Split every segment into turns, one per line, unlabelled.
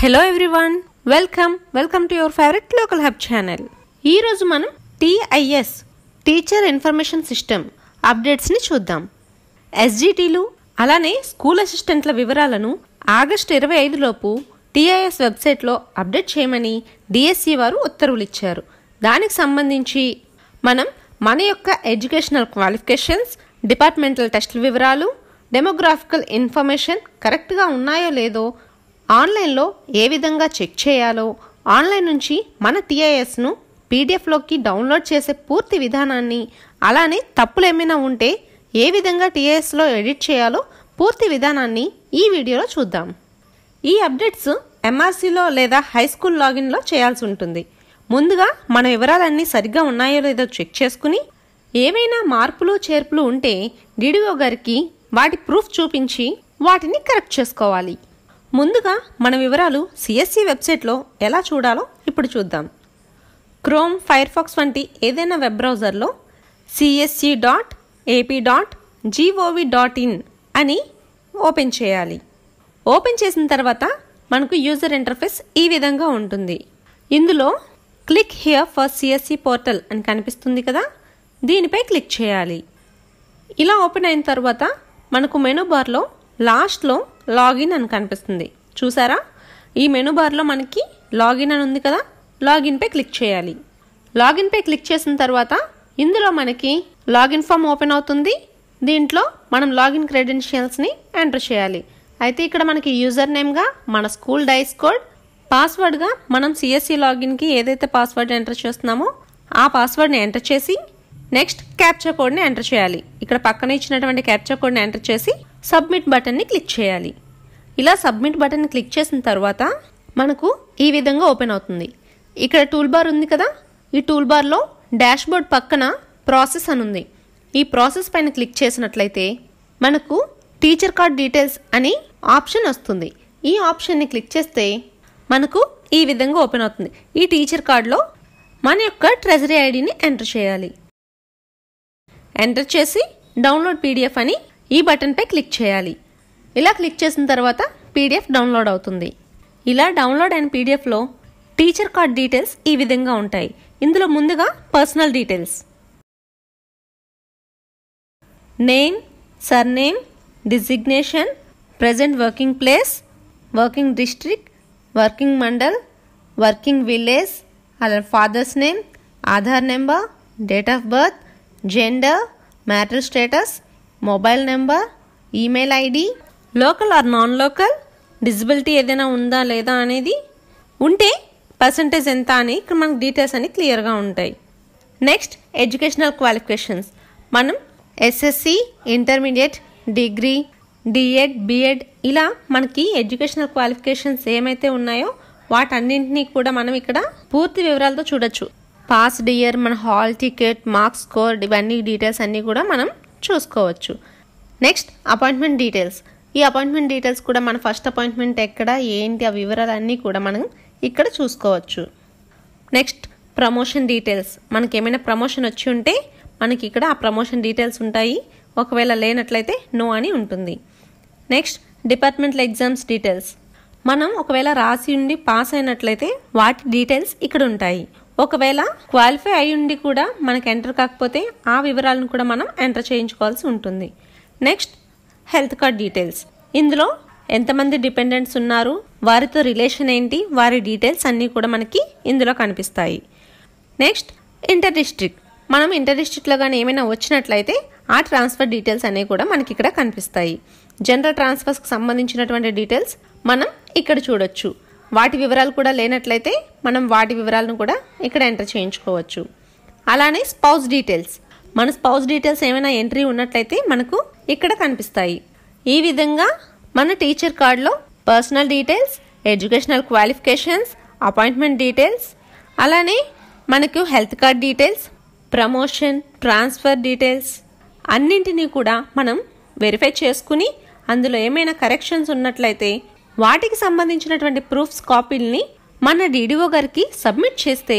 hello everyone welcome welcome to your favourite local hub channel ఈరోజు మనం TIS teacher information system అప్డేట్స్ని చూద్దాం ఎస్జిటీలు అలానే స్కూల్ అసిస్టెంట్ల వివరాలను ఆగస్ట్ ఇరవై ఐదులోపు టీఐఎస్ వెబ్సైట్లో అప్డేట్ చేయమని డిఎస్సి e వారు ఉత్తర్వులు ఇచ్చారు దానికి సంబంధించి మనం మన యొక్క ఎడ్యుకేషనల్ క్వాలిఫికేషన్స్ డిపార్ట్మెంటల్ టెస్టుల వివరాలు డెమోగ్రాఫికల్ ఇన్ఫర్మేషన్ కరెక్ట్గా ఉన్నాయో లేదో ఆన్లైన్లో ఏ విధంగా చెక్ చేయాలో ఆన్లైన్ నుంచి మన టీఐఎస్ను పీడిఎఫ్లోకి డౌన్లోడ్ చేసే పూర్తి విధానాన్ని అలానే తప్పులు ఏమైనా ఉంటే ఏ విధంగా టీఐఎస్లో ఎడిట్ చేయాలో పూర్తి విధానాన్ని ఈ వీడియోలో చూద్దాం ఈ అప్డేట్స్ ఎంఆర్సీలో లేదా హై స్కూల్ లాగిన్లో చేయాల్సి ఉంటుంది ముందుగా మన వివరాలన్నీ సరిగ్గా ఉన్నాయో లేదో చెక్ చేసుకుని ఏవైనా మార్పులు చేర్పులు ఉంటే డిడిఓ గారికి వాటి ప్రూఫ్ చూపించి వాటిని కరెక్ట్ చేసుకోవాలి ముందుగా మన వివరాలు సిఎస్సి వెబ్సైట్లో ఎలా చూడాలో ఇప్పుడు చూద్దాం క్రోమ్ ఫైర్ఫాక్స్ వంటి ఏదైనా వెబ్ బ్రౌజర్లో CSC dot AP dot GOV dot in అని ఓపెన్ చేయాలి ఓపెన్ చేసిన తర్వాత మనకు యూజర్ ఇంటర్ఫేస్ ఈ విధంగా ఉంటుంది ఇందులో click here for CSC portal అని కనిపిస్తుంది కదా దీనిపై క్లిక్ చేయాలి ఇలా ఓపెన్ అయిన తర్వాత మనకు మెనూ బార్లో లాస్ట్లో లాగిన్ అని కనిపిస్తుంది చూసారా ఈ మెనూ బార్లో మనకి లాగిన్ అని ఉంది కదా లాగిన్పై క్లిక్ చేయాలి లాగిన్పై క్లిక్ చేసిన తర్వాత ఇందులో మనకి లాగిన్ ఫామ్ ఓపెన్ అవుతుంది దీంట్లో మనం లాగిన్ క్రెడెన్షియల్స్ని ఎంటర్ చేయాలి అయితే ఇక్కడ మనకి యూజర్ నేమ్గా మన స్కూల్ డైస్ కోడ్ పాస్వర్డ్గా మనం సిఎస్సి లాగిన్కి ఏదైతే పాస్వర్డ్ ఎంటర్ చేస్తున్నామో ఆ పాస్వర్డ్ని ఎంటర్ చేసి నెక్స్ట్ క్యాప్చర్ కోడ్ని ఎంటర్ చేయాలి ఇక్కడ పక్కన ఇచ్చినటువంటి క్యాప్చర్ కోడ్ని ఎంటర్ చేసి సబ్మిట్ బటన్ని క్లిక్ చేయాలి ఇలా సబ్మిట్ బటన్ క్లిక్ చేసిన తర్వాత మనకు ఈ విధంగా ఓపెన్ అవుతుంది ఇక్కడ టూల్ బార్ ఉంది కదా ఈ టూల్ బార్లో బోర్డ్ పక్కన ప్రాసెస్ అని ఉంది ఈ ప్రాసెస్ పైన క్లిక్ చేసినట్లయితే మనకు టీచర్ కార్డ్ డీటెయిల్స్ అని ఆప్షన్ వస్తుంది ఈ ఆప్షన్ని క్లిక్ చేస్తే మనకు ఈ విధంగా ఓపెన్ అవుతుంది ఈ టీచర్ కార్డ్లో మన యొక్క ట్రెజరీ ఐడిని ఎంటర్ చేయాలి ఎంటర్ చేసి డౌన్లోడ్ పీడిఎఫ్ అని ఈ బటన్పై క్లిక్ చేయాలి ఇలా క్లిక్ చేసిన తర్వాత పీడిఎఫ్ డౌన్లోడ్ అవుతుంది ఇలా డౌన్లోడ్ అయిన పీడిఎఫ్లో టీచర్ కార్డ్ డీటెయిల్స్ ఈ విధంగా ఉంటాయి ఇందులో ముందుగా personal details name surname designation present working place working district working mandal working village అలా father's name Aadhaar number date of birth gender marital status mobile number email ID local or non local disability ఏదైనా ఉందా లేదా అనేది ఉంటే percentage ఎంత అని ఇక్కడ మనకు డీటెయిల్స్ అన్ని క్లియర్గా ఉంటాయి నెక్స్ట్ ఎడ్యుకేషనల్ క్వాలిఫికేషన్స్ మనం SSC intermediate degree DEd BEd ఇలా మనకి ఎడ్యుకేషనల్ క్వాలిఫికేషన్స్ ఏమైతే ఉన్నాయో వాటన్నింటినీ కూడా మనం ఇక్కడ పూర్తి వివరాలతో చూడొచ్చు పాస్ ఇయర్ మన హాల్ టికెట్ మార్క్స్ స్కోర్ ఇవన్నీ డీటెయిల్స్ అన్నీ కూడా మనం చూసుకోవచ్చు నెక్స్ట్ అపాయింట్మెంట్ డీటెయిల్స్ ఈ అపాయింట్మెంట్ డీటెయిల్స్ కూడా మన ఫస్ట్ అపాయింట్మెంట్ ఎక్కడ ఏంటి ఆ వివరాలన్నీ కూడా మనం ఇక్కడ చూసుకోవచ్చు నెక్స్ట్ ప్రమోషన్ డీటెయిల్స్ మనకి ఏమైనా ప్రమోషన్ వచ్చి ఉంటే మనకి ఇక్కడ ఆ ప్రమోషన్ డీటెయిల్స్ ఉంటాయి ఒకవేళ లేనట్లయితే నో అని ఉంటుంది నెక్స్ట్ డిపార్ట్మెంటల్ ఎగ్జామ్స్ డీటెయిల్స్ మనం ఒకవేళ రాసి ఉండి పాస్ అయినట్లయితే వాటి డీటెయిల్స్ ఇక్కడ ఉంటాయి ఒకవేళ క్వాలిఫై అయి ఉండి కూడా మనకు ఎంటర్ కాకపోతే ఆ వివరాలను కూడా మనం ఎంటర్ చేయించుకోవాల్సి ఉంటుంది నెక్స్ట్ హెల్త్ కార్డ్ డీటెయిల్స్ ఇందులో ఎంతమంది డిపెండెంట్స్ ఉన్నారు వారితో రిలేషన్ ఏంటి వారి డీటెయిల్స్ అన్నీ కూడా మనకి ఇందులో కనిపిస్తాయి నెక్స్ట్ ఇంటర్ డిస్ట్రిక్ట్ మనం ఇంటర్ డిస్ట్రిక్ట్లో కానీ ఏమైనా వచ్చినట్లయితే ఆ ట్రాన్స్ఫర్ డీటెయిల్స్ అనేవి కూడా మనకి ఇక్కడ కనిపిస్తాయి జనరల్ ట్రాన్స్ఫర్స్కి సంబంధించినటువంటి డీటెయిల్స్ మనం ఇక్కడ చూడొచ్చు వాటి వివరాలు కూడా లేనట్లయితే మనం వాటి వివరాలను కూడా ఇక్కడ ఎంటర్ చేయించుకోవచ్చు అలానే స్పౌస్ డీటెయిల్స్ మన స్పౌస్ డీటెయిల్స్ ఏమైనా ఎంట్రీ ఉన్నట్లయితే మనకు ఇక్కడ కనిపిస్తాయి ఈ విధంగా మన టీచర్ కార్డులో personal details educational qualifications appointment details అలానే మనకు health card details promotion transfer details అన్నింటినీ కూడా మనం వెరిఫై చేసుకుని అందులో ఏమైనా కరెక్షన్స్ ఉన్నట్లయితే వాటికి సంబంధించినటువంటి ప్రూఫ్స్ కాపీల్ని మన డీడీఓ గారికి సబ్మిట్ చేస్తే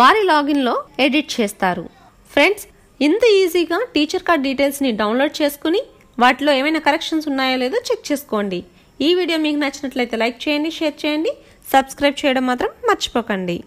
వారి లాగిన్లో ఎడిట్ చేస్తారు ఫ్రెండ్స్ ఇంత ఈజీగా టీచర్ కార్డ్ డీటెయిల్స్ని డౌన్లోడ్ చేసుకుని వాటిలో ఏమైనా కరెక్షన్స్ ఉన్నాయో లేదో చెక్ చేసుకోండి ఈ వీడియో మీకు నచ్చినట్లయితే లైక్ చేయండి షేర్ చేయండి సబ్స్క్రైబ్ చేయడం మాత్రం మర్చిపోకండి